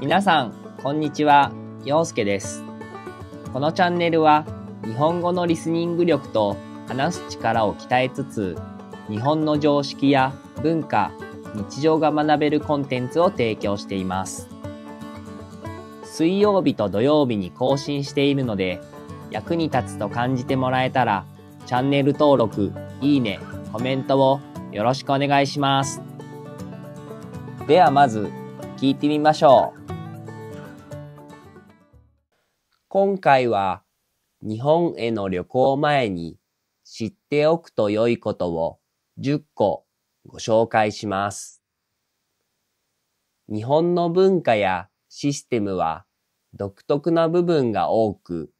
皆さんこんにちは陽介ですこのチャンネルは日本語のリスニング力と話す力を鍛えつつ日本の常識や文化日常が学べるコンテンツを提供しています水曜日と土曜日に更新しているので役に立つと感じてもらえたらチャンネル登録いいねコメントをよろしくお願いしますではまず聞いてみましょう。今回は日本への旅行前に知っておくと良いことを10個ご紹介します。日本の文化やシステムは独特な部分が多く、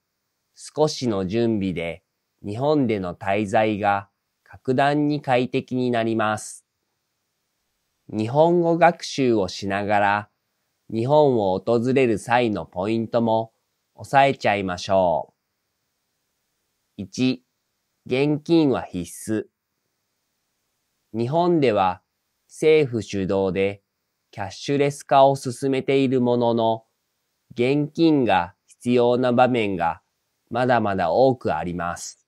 少しの準備で日本での滞在が格段に快適になります。日本語学習をしながら日本を訪れる際のポイントも抑えちゃいましょう。1、現金は必須。日本では政府主導でキャッシュレス化を進めているものの、現金が必要な場面がまだまだ多くあります。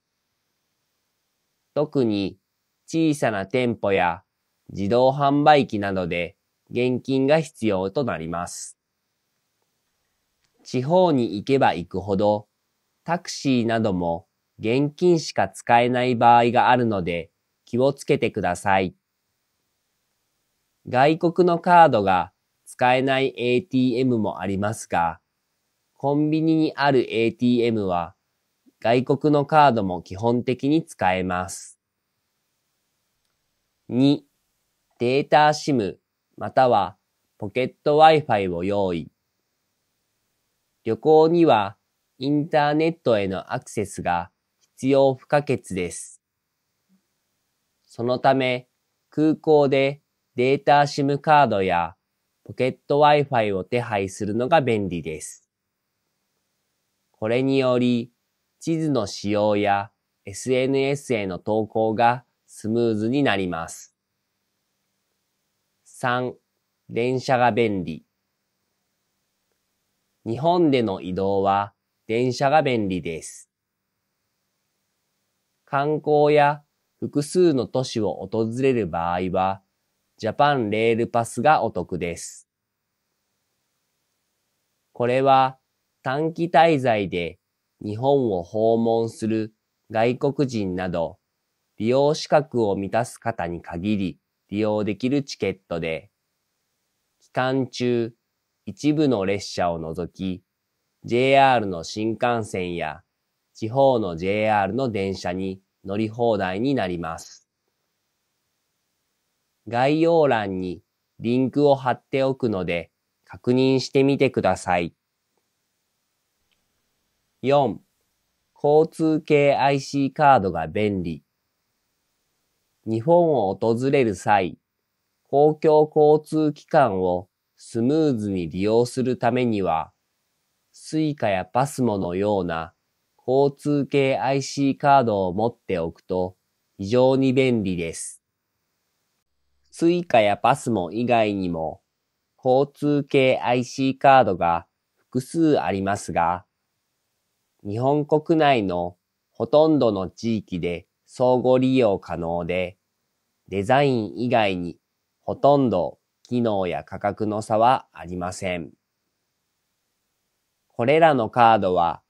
特に小さな店舗や自動販売機などで現金が必要となります。地方に行けば行くほど、タクシーなども現金しか使えない場合があるので気をつけてください。外国のカードが使えない ATM もありますが、コンビニにある ATM は外国のカードも基本的に使えます。2. データ SIM またはポケット Wi-Fi を用意。旅行にはインターネットへのアクセスが必要不可欠です。そのため空港でデータ SIM カードやポケット Wi-Fi を手配するのが便利です。これにより地図の使用や SNS への投稿がスムーズになります。3、電車が便利。日本での移動は電車が便利です。観光や複数の都市を訪れる場合は、ジャパンレールパスがお得です。これは短期滞在で日本を訪問する外国人など利用資格を満たす方に限り利用できるチケットで、期間中、一部の列車を除き、JR の新幹線や地方の JR の電車に乗り放題になります。概要欄にリンクを貼っておくので確認してみてください。4. 交通系 IC カードが便利。日本を訪れる際、公共交通機関をスムーズに利用するためには、スイカやパスモのような交通系 IC カードを持っておくと非常に便利です。スイカやパスモ以外にも交通系 IC カードが複数ありますが、日本国内のほとんどの地域で相互利用可能で、デザイン以外にほとんど機能や価格の差はありません。これらのカードは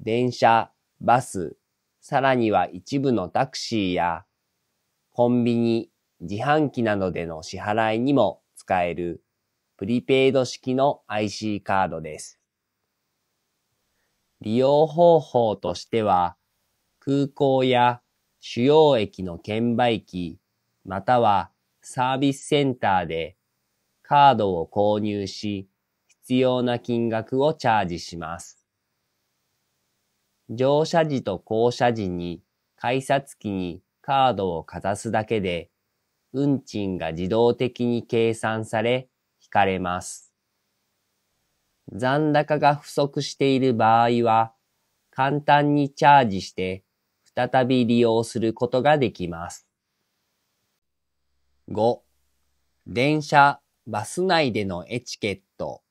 電車、バス、さらには一部のタクシーやコンビニ、自販機などでの支払いにも使えるプリペイド式の IC カードです。利用方法としては空港や主要駅の券売機、またはサービスセンターでカードを購入し、必要な金額をチャージします。乗車時と降車時に改札機にカードをかざすだけで、運賃が自動的に計算され、引かれます。残高が不足している場合は、簡単にチャージして、再び利用することができます。5、電車、バス内でのエチケット。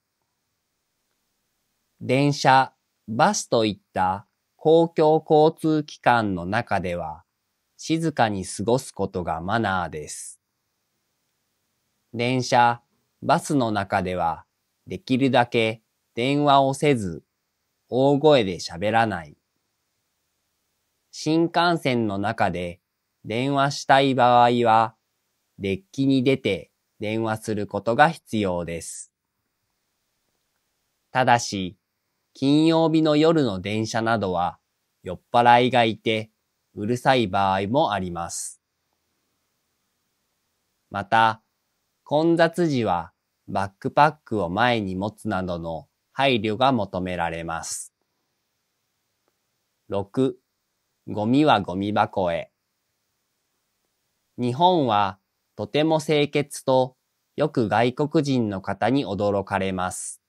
電車、バスといった公共交通機関の中では、静かに過ごすことがマナーです。電車、バスの中では、できるだけ電話をせず、大声で喋らない。新幹線の中で電話したい場合は、デッキに出て電話することが必要です。ただし、金曜日の夜の電車などは酔っ払いがいてうるさい場合もあります。また、混雑時はバックパックを前に持つなどの配慮が求められます。6. ゴミはゴミ箱へ。日本はとても清潔と、よく外国人の方に驚かれます。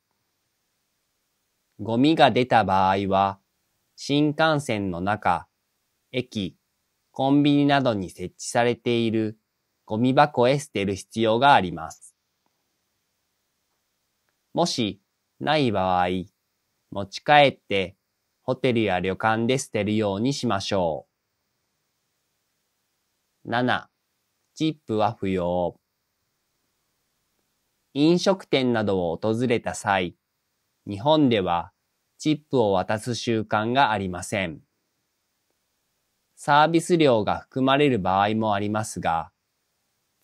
ゴミが出た場合は、新幹線の中、駅、コンビニなどに設置されているゴミ箱へ捨てる必要があります。もし、ない場合、持ち帰ってホテルや旅館で捨てるようにしましょう。7. チップは不要。飲食店などを訪れた際、日本ではチップを渡す習慣がありません。サービス料が含まれる場合もありますが、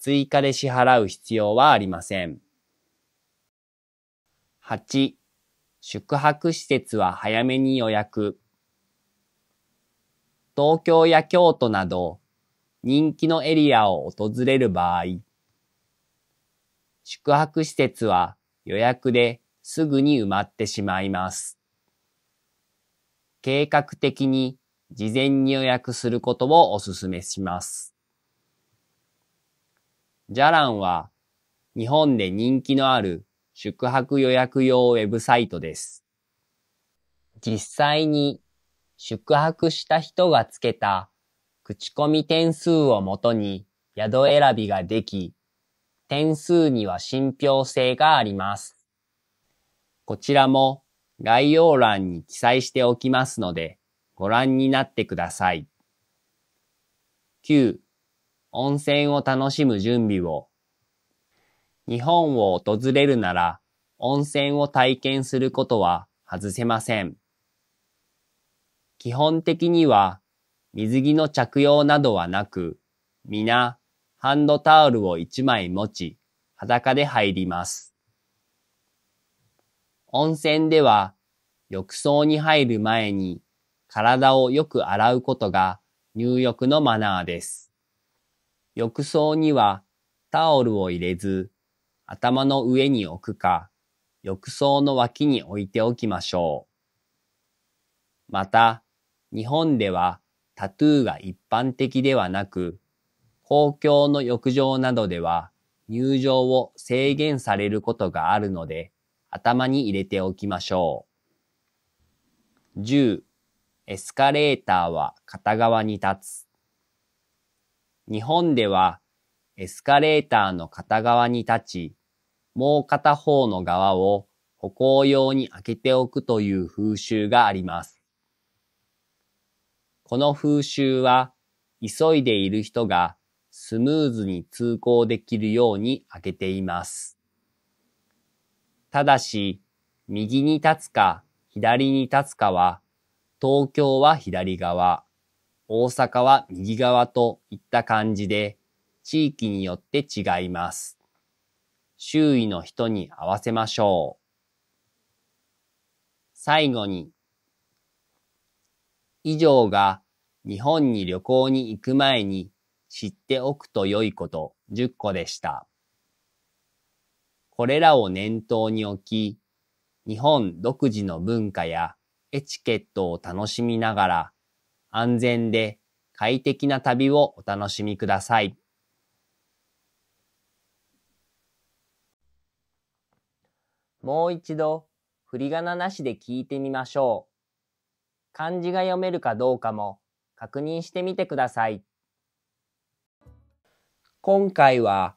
追加で支払う必要はありません。8、宿泊施設は早めに予約。東京や京都など人気のエリアを訪れる場合、宿泊施設は予約ですぐに埋まってしまいます。計画的に事前に予約することをお勧めします。じゃらんは日本で人気のある宿泊予約用ウェブサイトです。実際に宿泊した人がつけた口コミ点数をもとに宿選びができ、点数には信憑性があります。こちらも概要欄に記載しておきますので、ご覧になってください。9. 温泉を楽しむ準備を。日本を訪れるなら、温泉を体験することは外せません。基本的には水着の着用などはなく、皆、ハンドタオルを一枚持ち、裸で入ります。温泉では、浴槽に入る前に、体をよく洗うことが入浴のマナーです。浴槽にはタオルを入れず、頭の上に置くか、浴槽の脇に置いておきましょう。また、日本ではタトゥーが一般的ではなく、公共の浴場などでは入場を制限されることがあるので、頭に入れておきましょう。10、エスカレーターは片側に立つ。日本ではエスカレーターの片側に立ち、もう片方の側を歩行用に開けておくという風習があります。この風習は、急いでいる人がスムーズに通行できるように開けています。ただし、右に立つか左に立つかは、東京は左側、大阪は右側といった感じで、地域によって違います。周囲の人に合わせましょう。最後に以上が日本に旅行に行く前に知っておくと良いこと10個でした。これらを念頭に置き、日本独自の文化やエチケットを楽しみながら安全で快適な旅をお楽しみください。もう一度、振り仮名なしで聞いてみましょう。漢字が読めるかどうかも確認してみてください。今回は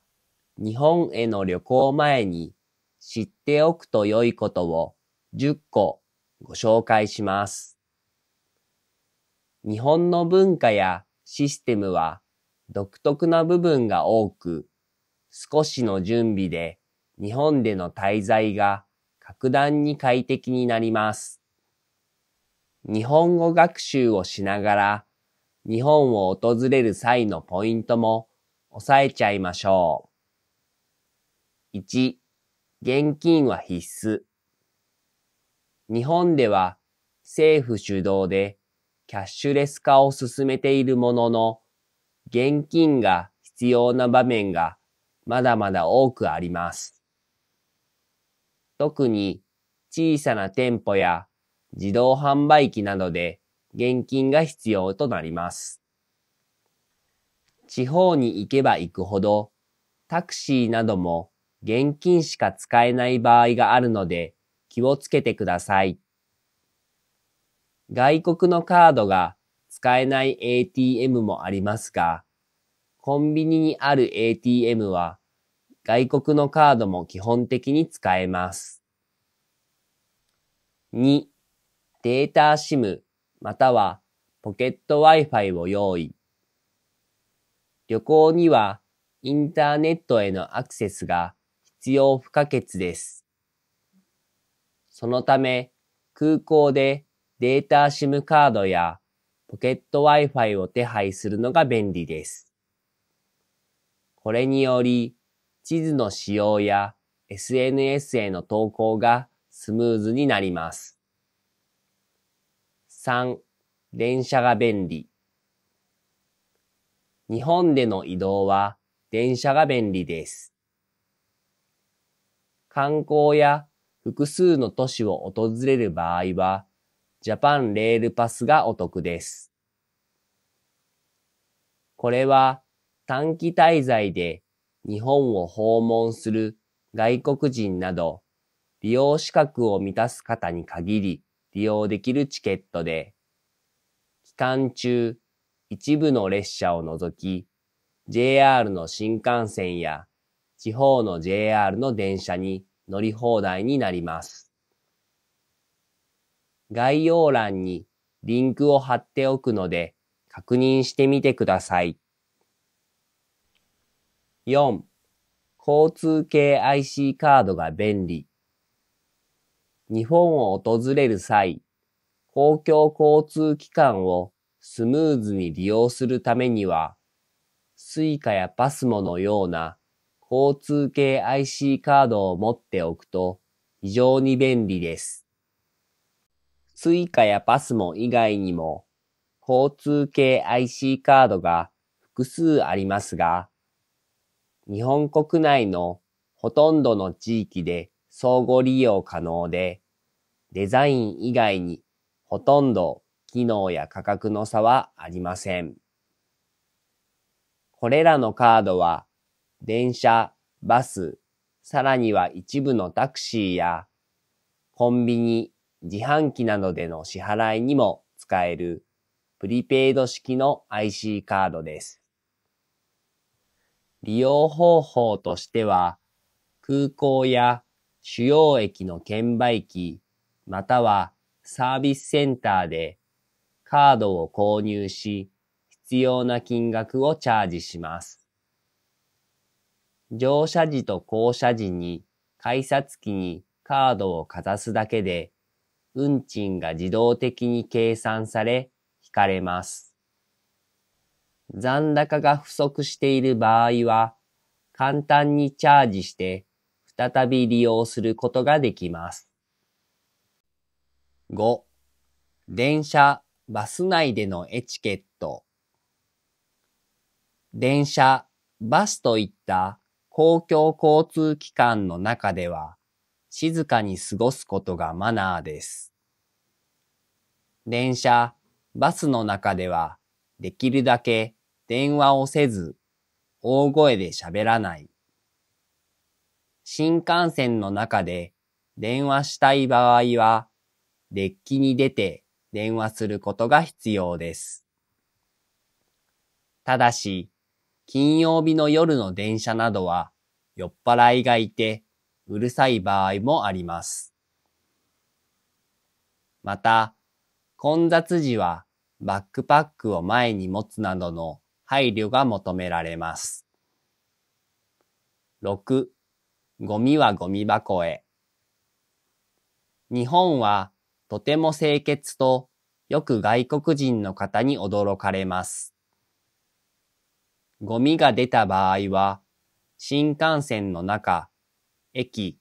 日本への旅行前に知っておくと良いことを10個ご紹介します。日本の文化やシステムは独特な部分が多く、少しの準備で日本での滞在が格段に快適になります。日本語学習をしながら日本を訪れる際のポイントも抑えちゃいましょう。1、現金は必須。日本では政府主導でキャッシュレス化を進めているものの、現金が必要な場面がまだまだ多くあります。特に小さな店舗や自動販売機などで現金が必要となります。地方に行けば行くほど、タクシーなども現金しか使えない場合があるので気をつけてください。外国のカードが使えない ATM もありますが、コンビニにある ATM は外国のカードも基本的に使えます。2. データ SIM またはポケット Wi-Fi を用意。旅行にはインターネットへのアクセスが必要不可欠です。そのため空港でデータ SIM カードやポケット Wi-Fi を手配するのが便利です。これにより地図の使用や SNS への投稿がスムーズになります。3、電車が便利。日本での移動は電車が便利です。観光や複数の都市を訪れる場合は、ジャパンレールパスがお得です。これは短期滞在で日本を訪問する外国人など利用資格を満たす方に限り利用できるチケットで、期間中、一部の列車を除き、JR の新幹線や地方の JR の電車に乗り放題になります。概要欄にリンクを貼っておくので確認してみてください。4. 交通系 IC カードが便利。日本を訪れる際、公共交通機関をスムーズに利用するためには、スイカやパスモのような交通系 IC カードを持っておくと非常に便利です。スイカやパスモ以外にも交通系 IC カードが複数ありますが、日本国内のほとんどの地域で相互利用可能で、デザイン以外にほとんど機能や価格の差はありません。これらのカードは電車、バス、さらには一部のタクシーやコンビニ、自販機などでの支払いにも使えるプリペイド式の IC カードです。利用方法としては空港や主要駅の券売機、またはサービスセンターでカードを購入し、必要な金額をチャージします。乗車時と降車時に改札機にカードをかざすだけで、運賃が自動的に計算され、引かれます。残高が不足している場合は、簡単にチャージして再び利用することができます。5. 電車、バス内でのエチケット。電車、バスといった公共交通機関の中では、静かに過ごすことがマナーです。電車、バスの中では、できるだけ電話をせず、大声で喋らない。新幹線の中で電話したい場合は、デッキに出て電話することが必要です。ただし、金曜日の夜の電車などは酔っ払いがいてうるさい場合もあります。また、混雑時はバックパックを前に持つなどの配慮が求められます。6. ゴミはゴミ箱へ。日本はとても清潔とよく外国人の方に驚かれます。ゴミが出た場合は新幹線の中、駅、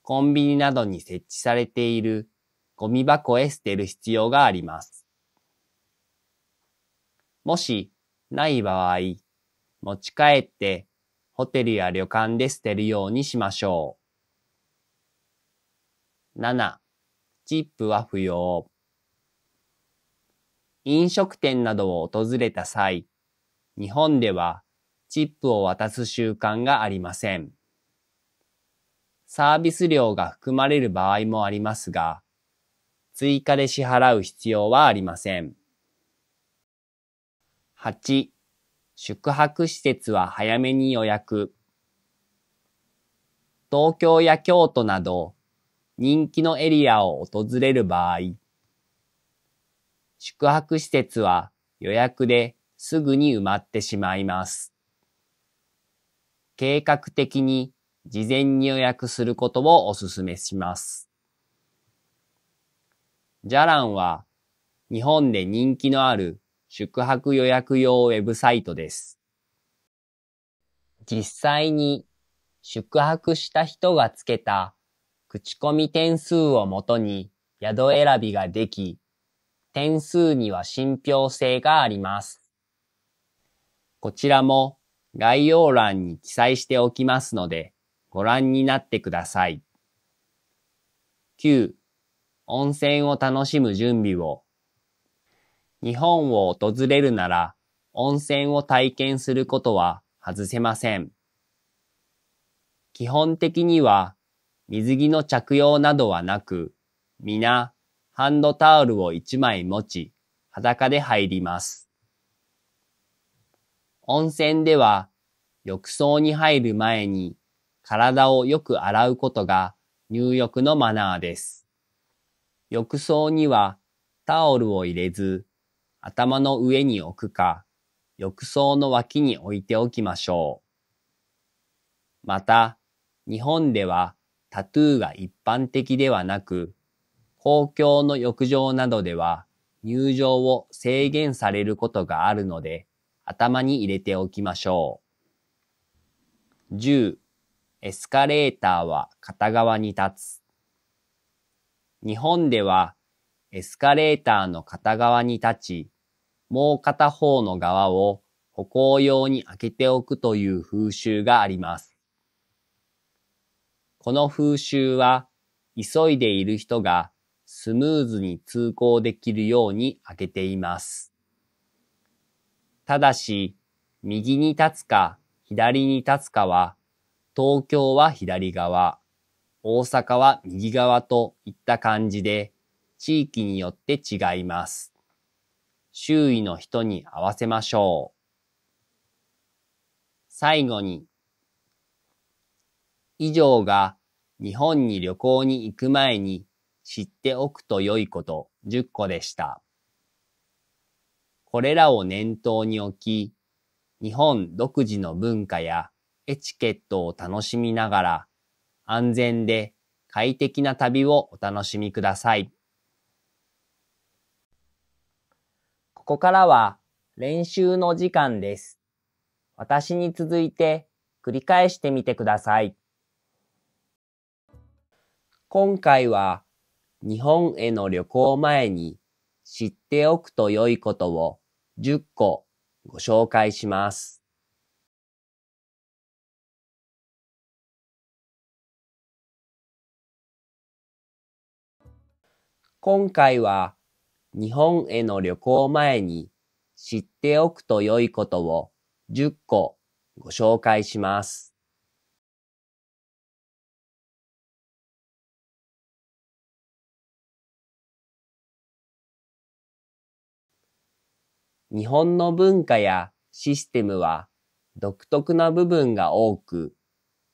コンビニなどに設置されているゴミ箱へ捨てる必要があります。もしない場合、持ち帰ってホテルや旅館で捨てるようにしましょう。7、チップは不要。飲食店などを訪れた際、日本ではチップを渡す習慣がありません。サービス料が含まれる場合もありますが、追加で支払う必要はありません。8. 宿泊施設は早めに予約。東京や京都など人気のエリアを訪れる場合、宿泊施設は予約ですぐに埋まってしまいます。計画的に事前に予約することをお勧めします。ジャランは日本で人気のある宿泊予約用ウェブサイトです。実際に宿泊した人がつけた口コミ点数をもとに宿選びができ、点数には信憑性があります。こちらも概要欄に記載しておきますので、ご覧になってください。9. 温泉を楽しむ準備を日本を訪れるなら温泉を体験することは外せません。基本的には水着の着用などはなく、皆ハンドタオルを一枚持ち、裸で入ります。温泉では浴槽に入る前に体をよく洗うことが入浴のマナーです。浴槽にはタオルを入れず、頭の上に置くか、浴槽の脇に置いておきましょう。また、日本ではタトゥーが一般的ではなく、公共の浴場などでは入場を制限されることがあるので、頭に入れておきましょう。10、エスカレーターは片側に立つ。日本ではエスカレーターの片側に立ち、もう片方の側を歩行用に開けておくという風習があります。この風習は、急いでいる人がスムーズに通行できるように開けています。ただし、右に立つか左に立つかは、東京は左側、大阪は右側といった感じで、地域によって違います。周囲の人に合わせましょう。最後に、以上が日本に旅行に行く前に知っておくと良いこと10個でした。これらを念頭に置き、日本独自の文化やエチケットを楽しみながら、安全で快適な旅をお楽しみください。ここからは練習の時間です。私に続いて繰り返してみてください。今回は日本への旅行前に知っておくと良いことを10個ご紹介します。今回は日本への旅行前に知っておくと良いことを10個ご紹介します。日本の文化やシステムは独特な部分が多く、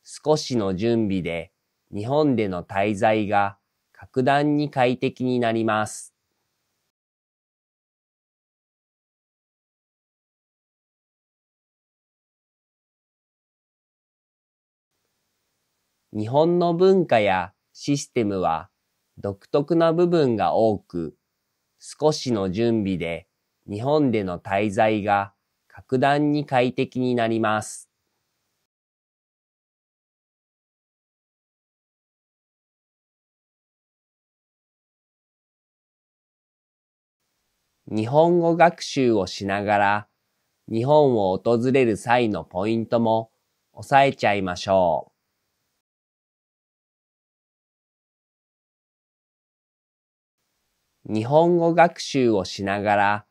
少しの準備で日本での滞在が格段に快適になります。日本の文化やシステムは独特な部分が多く、少しの準備で日本での滞在が格段に快適になります。日本語学習をしながら日本を訪れる際のポイントも押さえちゃいましょう。日本語学習をしながら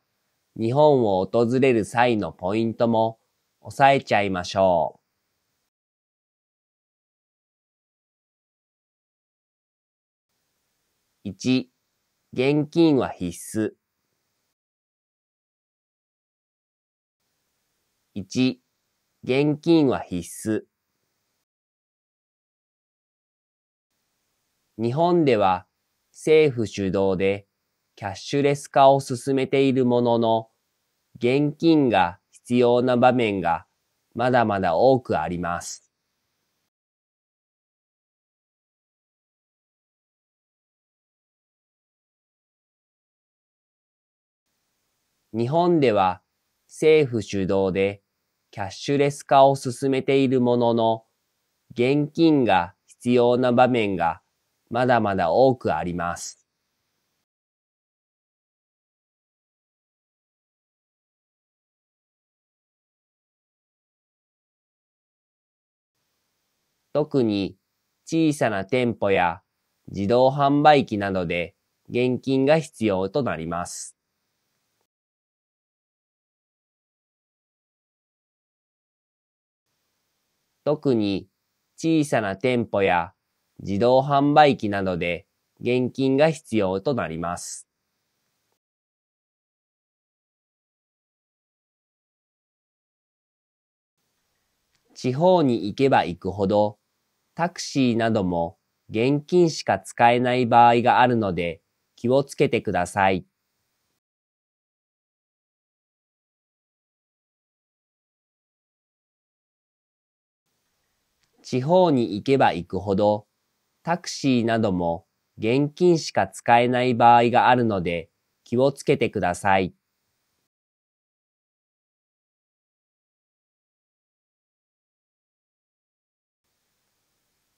日本を訪れる際のポイントも押さえちゃいましょう。1、現金は必須。1、現金は必須。日本では政府主導でキャッシュレス化を進めているものの、現金が必要な場面がまだまだ多くあります。日本では政府主導でキャッシュレス化を進めているものの、現金が必要な場面がまだまだ多くあります。特に小さな店舗や自動販売機などで現金が必要となります。特に小さな店舗や自動販売機などで現金が必要となります。地方に行けば行くほどタクシーなども現金しか使えない場合があるので気をつけてください。地方に行けば行くほどタクシーなども現金しか使えない場合があるので気をつけてください。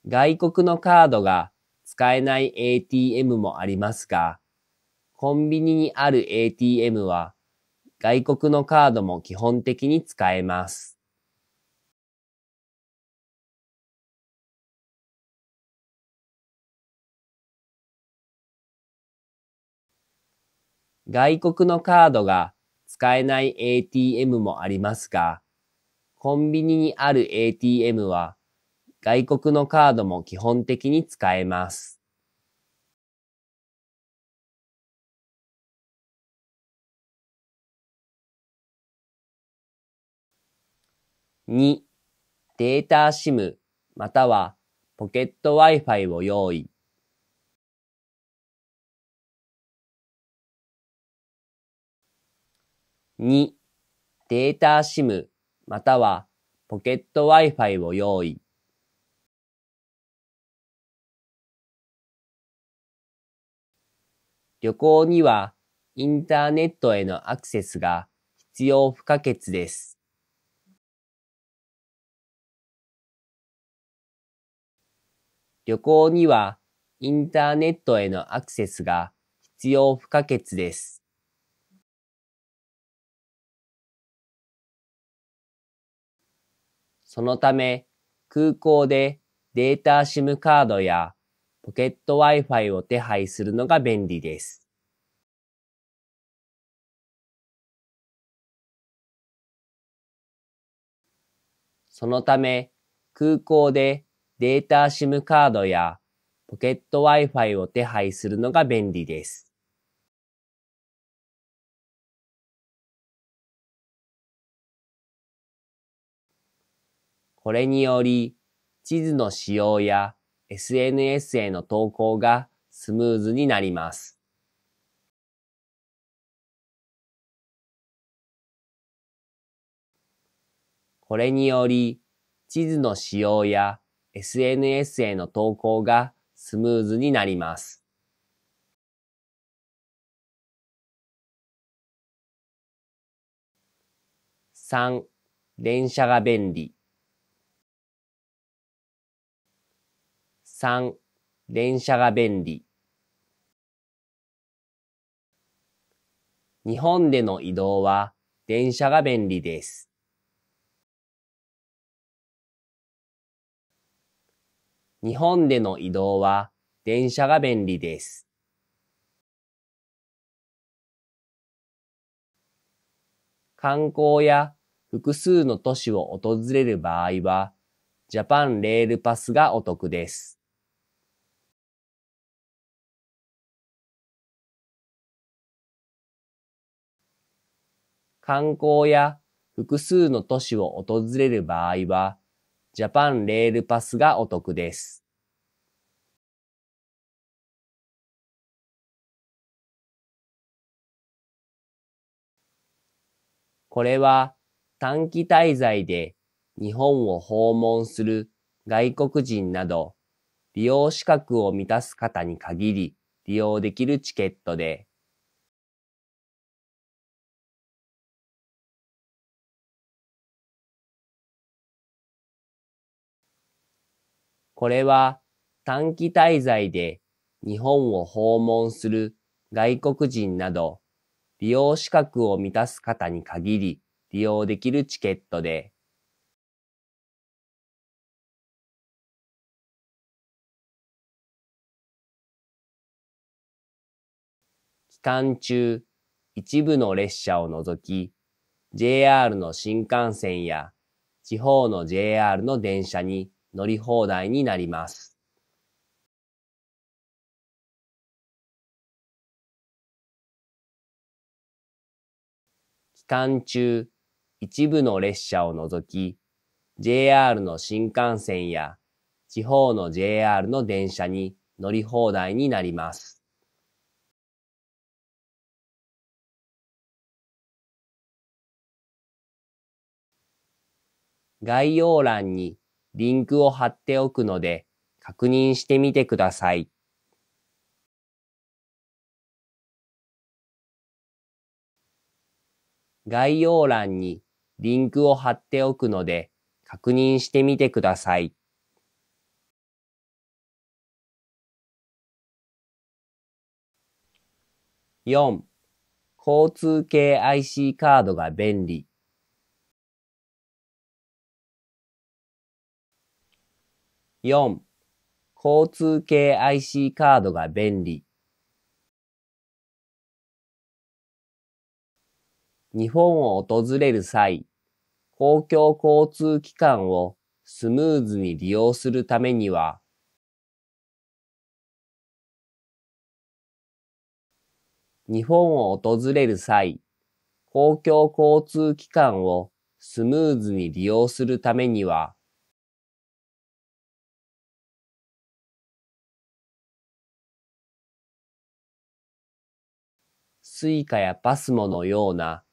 外国のカードが使えない ATM もありますが、コンビニにある ATM は外国のカードも基本的に使えます。外国のカードが使えない ATM もありますが、コンビニにある ATM は外国のカードも基本的に使えます。2. データ SIM またはポケット Wi-Fi を用意。2. データ SIM またはポケット Wi-Fi を用意。旅行にはインターネットへのアクセスが必要不可欠です。旅行にはインターネットへのアクセスが必要不可欠です。そのため空港でデータ SIM カードやポケット Wi-Fi を手配するのが便利です。そのため、空港でデータ SIM カードやポケット Wi-Fi を手配するのが便利です。これにより、地図の使用や SNS への投稿がスムーズになりますこれにより、地図の使用や SNS への投稿がスムーズになります。3. 電車が便利。3、電車が便利。日本での移動は電車が便利です。日本での移動は電車が便利です。観光や複数の都市を訪れる場合は、ジャパンレールパスがお得です。観光や複数の都市を訪れる場合は、ジャパンレールパスがお得です。これは短期滞在で日本を訪問する外国人など利用資格を満たす方に限り利用できるチケットでこれは短期滞在で日本を訪問する外国人など、利用資格を満たす方に限り利用できるチケットで、期間中、一部の列車を除き、JR の新幹線や地方の JR の電車に乗り放題になります期間中、一部の列車を除き、JR の新幹線や地方の JR の電車に乗り放題になります。概要欄にリンクを貼っておくので確認してみてください。概要欄にリンクを貼っておくので確認してみてください。4. 交通系 IC カードが便利。4. 交通系 IC カードが便利。日本を訪れる際、公共交通機関をスムーズに利用するためには、日本を訪れる際、公共交通機関をスムーズに利用するためには、スイカやパスモのような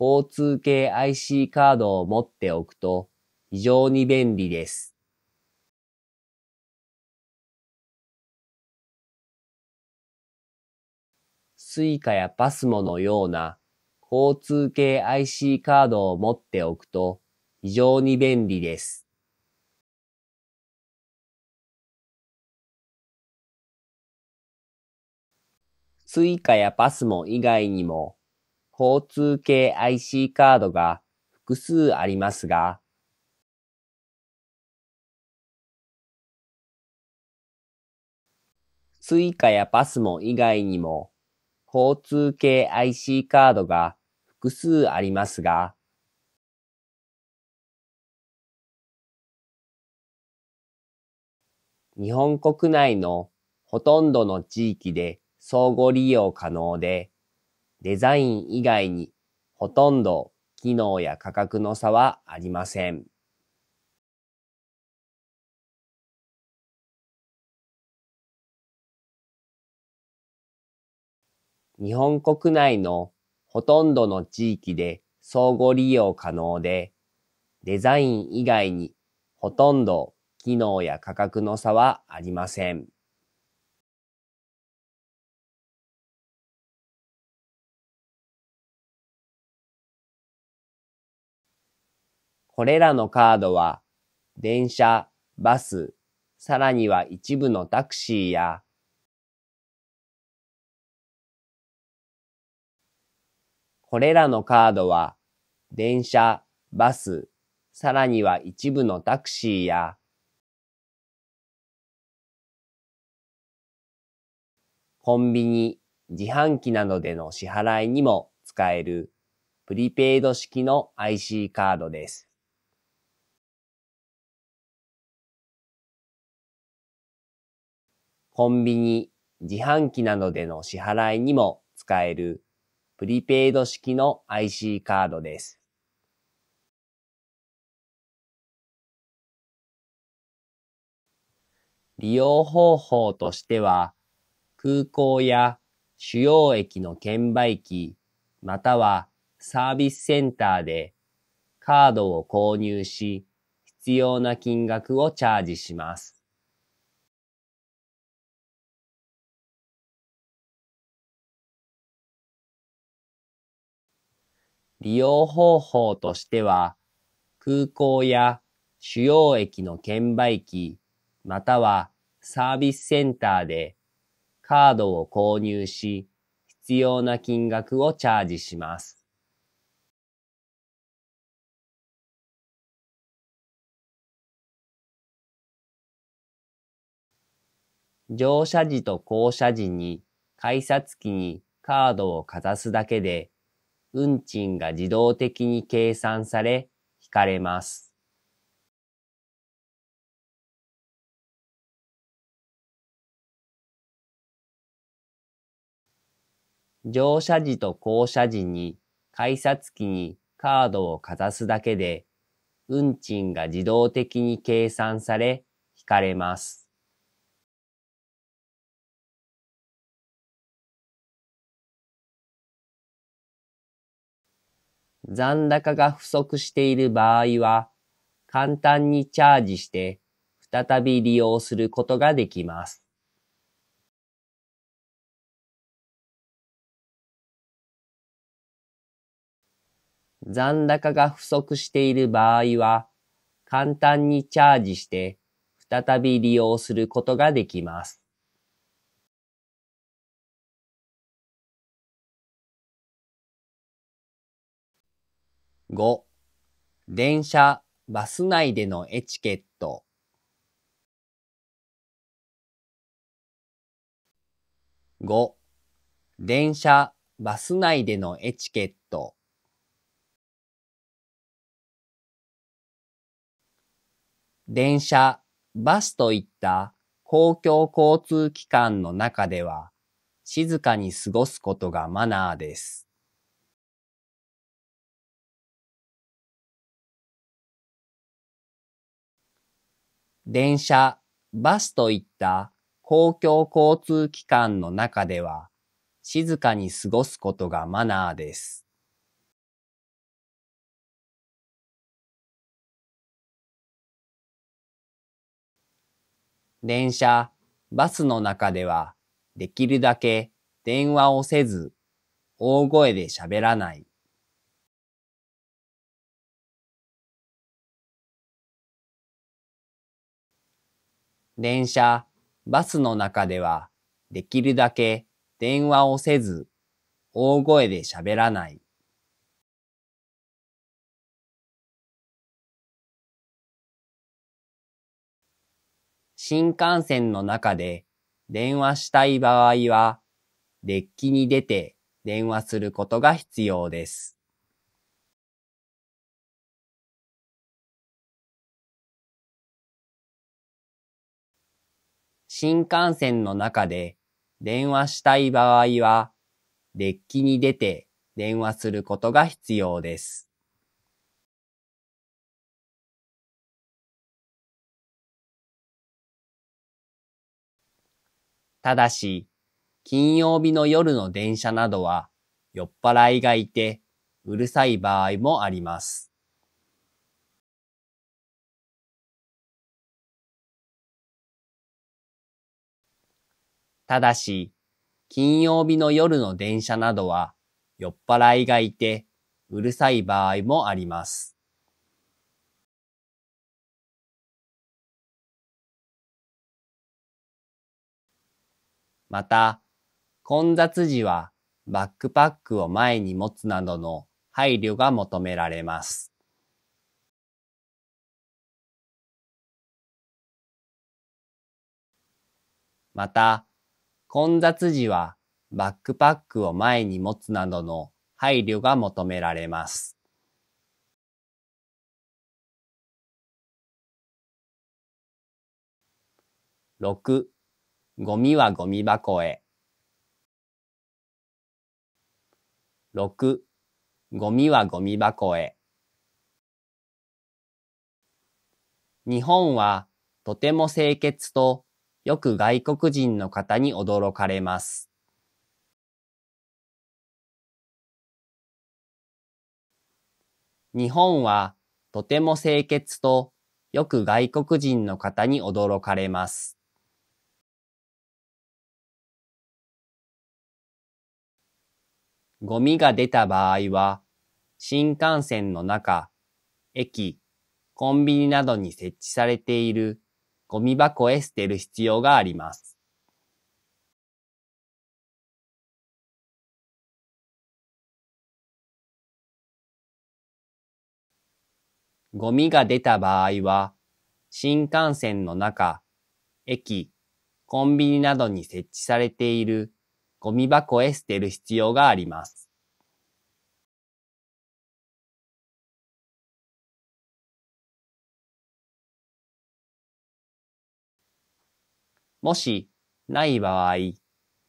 交通系 IC カードを持っておくと非常に便利です。スイカやパスモのような交通系 IC カードを持っておくと非常に便利です。スイカやパスモ以外にも、交通系 IC カードが複数ありますが、スイカやパスモ以外にも、交通系 IC カードが複数ありますが、日本国内のほとんどの地域で相互利用可能で、デザイン以外にほとんど機能や価格の差はありません。日本国内のほとんどの地域で相互利用可能で、デザイン以外にほとんど機能や価格の差はありません。これらのカードは、電車、バス、さらには一部のタクシーや、これらのカードは、電車、バス、さらには一部のタクシーや、コンビニ、自販機などでの支払いにも使えるプリペイド式の IC カードです。コンビニ、自販機などでの支払いにも使えるプリペイド式の IC カードです。利用方法としては、空港や主要駅の券売機、またはサービスセンターでカードを購入し、必要な金額をチャージします。利用方法としては、空港や主要駅の券売機、またはサービスセンターでカードを購入し、必要な金額をチャージします。乗車時と降車時に改札機にカードをかざすだけで運賃が自動的に計算され、引かれます。乗車時と降車時に改札機にカードをかざすだけで、運賃が自動的に計算され、引かれます。残高が不足している場合は、簡単にチャージして、再び利用することができます。残高が不足している場合は、簡単にチャージして、再び利用することができます。5. 電車、バス内でのエチケット。5. 電車、バス内でのエチケット。電車、バスといった公共交通機関の中では、静かに過ごすことがマナーです。電車、バスといった公共交通機関の中では静かに過ごすことがマナーです。電車、バスの中ではできるだけ電話をせず大声で喋らない。電車、バスの中では、できるだけ電話をせず、大声で喋らない。新幹線の中で電話したい場合は、デッキに出て電話することが必要です。新幹線の中で電話したい場合は、デッキに出て電話することが必要です。ただし、金曜日の夜の電車などは酔っ払いがいてうるさい場合もあります。ただし、金曜日の夜の電車などは酔っ払いがいてうるさい場合もあります。また、混雑時はバックパックを前に持つなどの配慮が求められます。また、混雑時はバックパックを前に持つなどの配慮が求められます。6. ゴミはゴミ箱へ。6. ゴミはゴミ箱へ。日本はとても清潔とよく外国人の方に驚かれます。日本はとても清潔とよく外国人の方に驚かれます。ゴミが出た場合は、新幹線の中、駅、コンビニなどに設置されているゴミ箱へ捨てる必要があります。ゴミが出た場合は、新幹線の中、駅、コンビニなどに設置されているゴミ箱へ捨てる必要があります。もしない場合、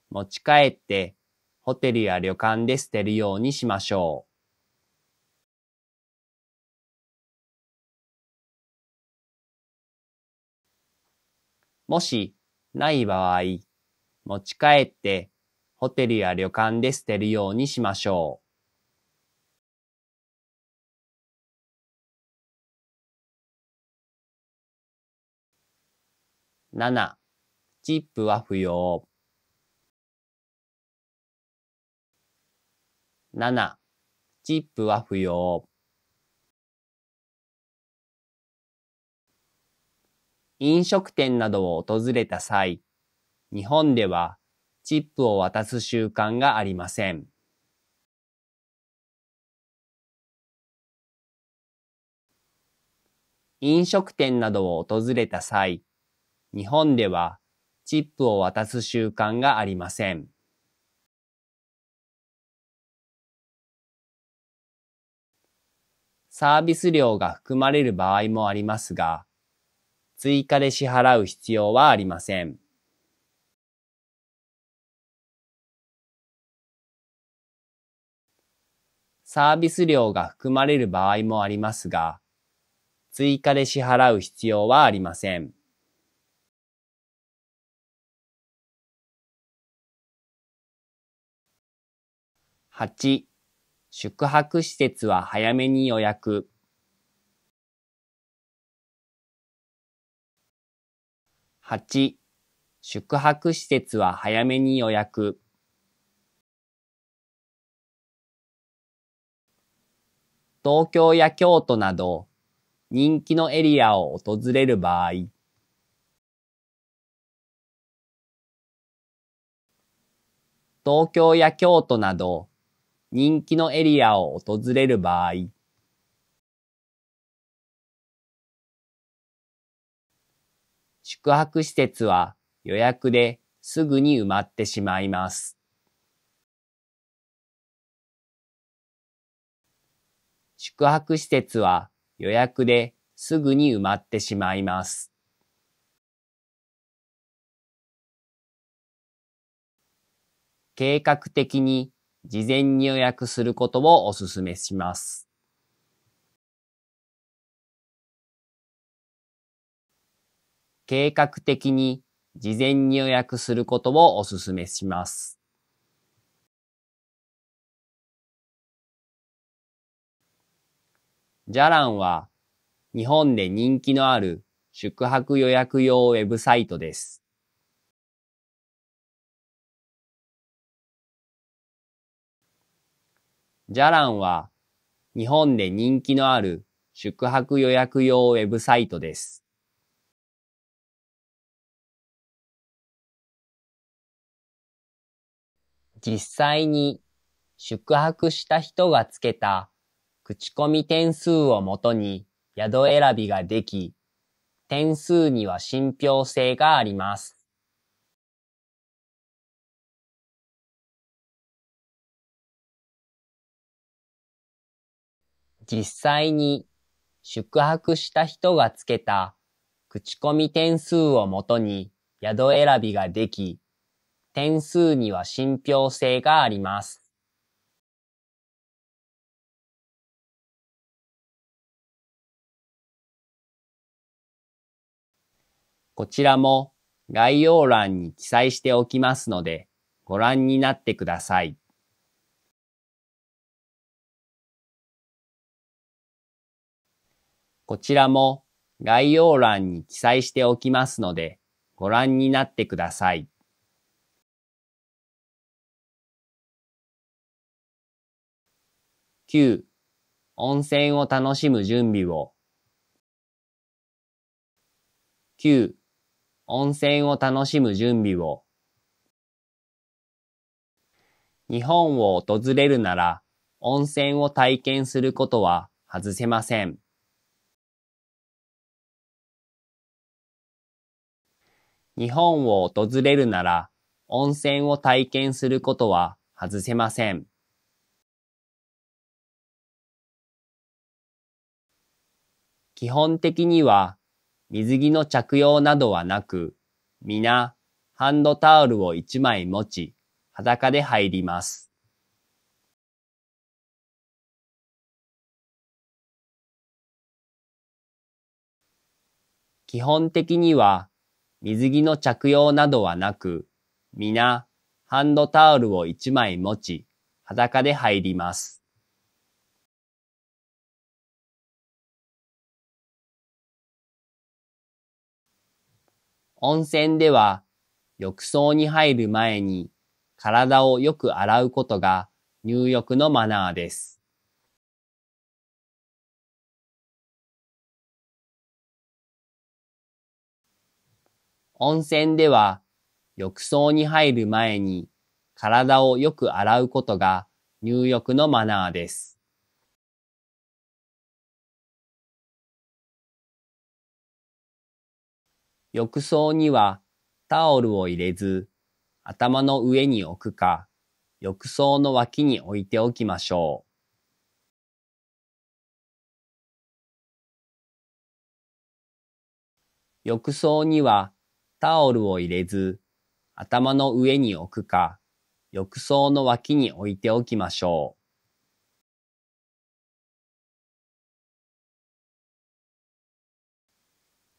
持ち帰ってホテルや旅館で捨てるようにしましょう。もしない場合、持ち帰ってホテルや旅館で捨てるようにしましょう。7チップは不要。七、チップは不要。飲食店などを訪れた際、日本ではチップを渡す習慣がありません。飲食店などを訪れた際、日本ではチップを渡す習慣がありません。サービス料が含まれる場合もありますが、追加で支払う必要はありません。サービス料が含まれる場合もありますが、追加で支払う必要はありません。8、宿泊施設は早めに予約。8、宿泊施設は早めに予約。東京や京都など人気のエリアを訪れる場合、東京や京都など人気のエリアを訪れる場合宿泊施設は予約ですぐに埋まってしまいます。宿泊施設は予約ですぐに埋まってしまいます。計画的に事前に予約することをお勧めします。計画的に事前に予約することをお勧めします。じゃらんは日本で人気のある宿泊予約用ウェブサイトです。じゃらんは日本で人気のある宿泊予約用ウェブサイトです。実際に宿泊した人がつけた口コミ点数をもとに宿選びができ、点数には信憑性があります。実際に宿泊した人がつけた口コミ点数をもとに宿選びができ、点数には信憑性があります。こちらも概要欄に記載しておきますのでご覧になってください。こちらも概要欄に記載しておきますので、ご覧になってください。9. 温泉を楽しむ準備を。9. 温泉を楽しむ準備を。日本を訪れるなら温泉を体験することは外せません。日本を訪れるなら温泉を体験することは外せません。基本的には水着の着用などはなく、皆ハンドタオルを一枚持ち、裸で入ります。基本的には水着の着用などはなく、皆、ハンドタオルを一枚持ち、裸で入ります。温泉では、浴槽に入る前に体をよく洗うことが入浴のマナーです。温泉では浴槽に入る前に体をよく洗うことが入浴のマナーです。浴槽にはタオルを入れず、頭の上に置くか、浴槽の脇に置いておきましょう。浴槽にはタオルを入れず、頭の上に置くか、浴槽の脇に置いておきましょ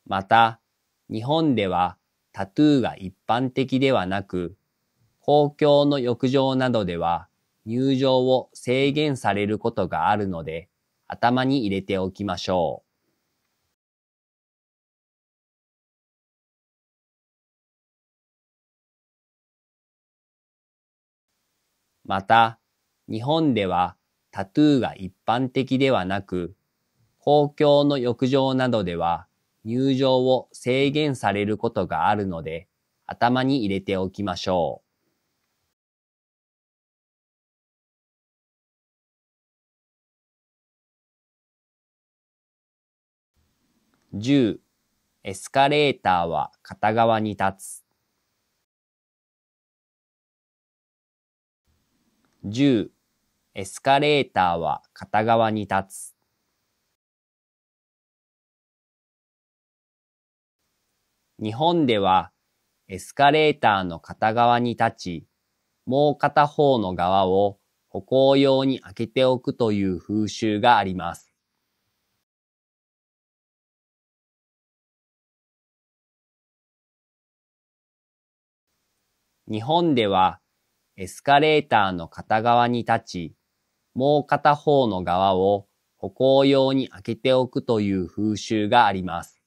う。また、日本ではタトゥーが一般的ではなく、公共の浴場などでは入場を制限されることがあるので、頭に入れておきましょう。また、日本ではタトゥーが一般的ではなく、公共の浴場などでは入場を制限されることがあるので、頭に入れておきましょう。10エスカレーターは片側に立つ。10エスカレーターは片側に立つ。日本ではエスカレーターの片側に立ち、もう片方の側を歩行用に開けておくという風習があります。日本ではエスカレーターの片側に立ち、もう片方の側を歩行用に開けておくという風習があります。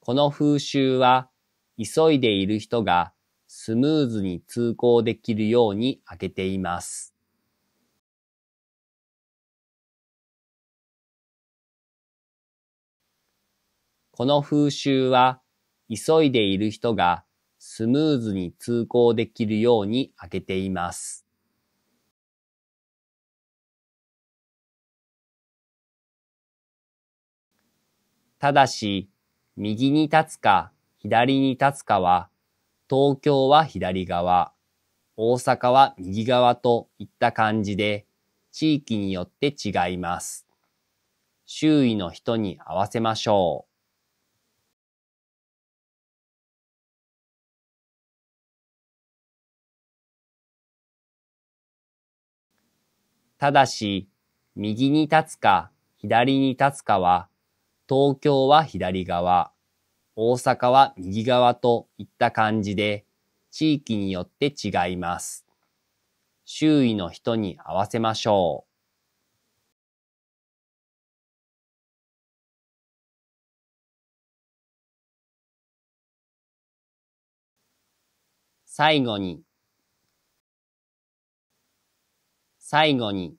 この風習は、急いでいる人がスムーズに通行できるように開けています。この風習は、急いでいる人がスムーズに通行できるように開けています。ただし、右に立つか左に立つかは、東京は左側、大阪は右側といった感じで、地域によって違います。周囲の人に合わせましょう。ただし、右に立つか左に立つかは、東京は左側、大阪は右側といった感じで、地域によって違います。周囲の人に合わせましょう。最後に最後に。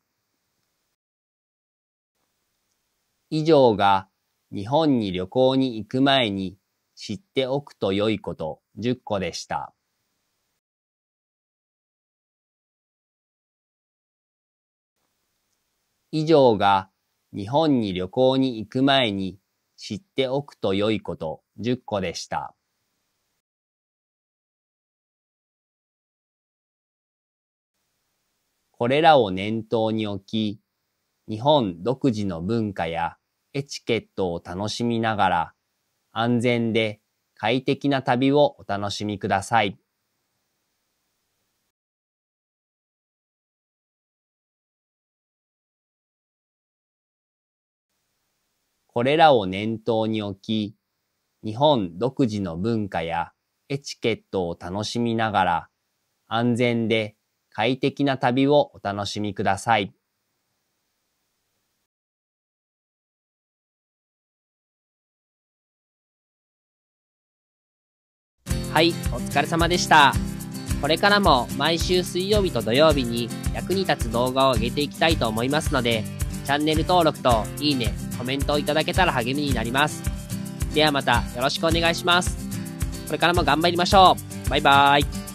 以上が日本に旅行に行く前に知っておくと良いこと10個でした。以上が日本に旅行に行く前に知っておくと良いこと10個でした。これらを念頭に置き、日本独自の文化やエチケットを楽しみながら、安全で快適な旅をお楽しみください。これらを念頭に置き、日本独自の文化やエチケットを楽しみながら、安全で快適な旅をお楽しみください。はい、お疲れ様でした。これからも毎週水曜日と土曜日に役に立つ動画を上げていきたいと思いますので、チャンネル登録といいね、コメントをいただけたら励みになります。ではまたよろしくお願いします。これからも頑張りましょう。バイバーイ。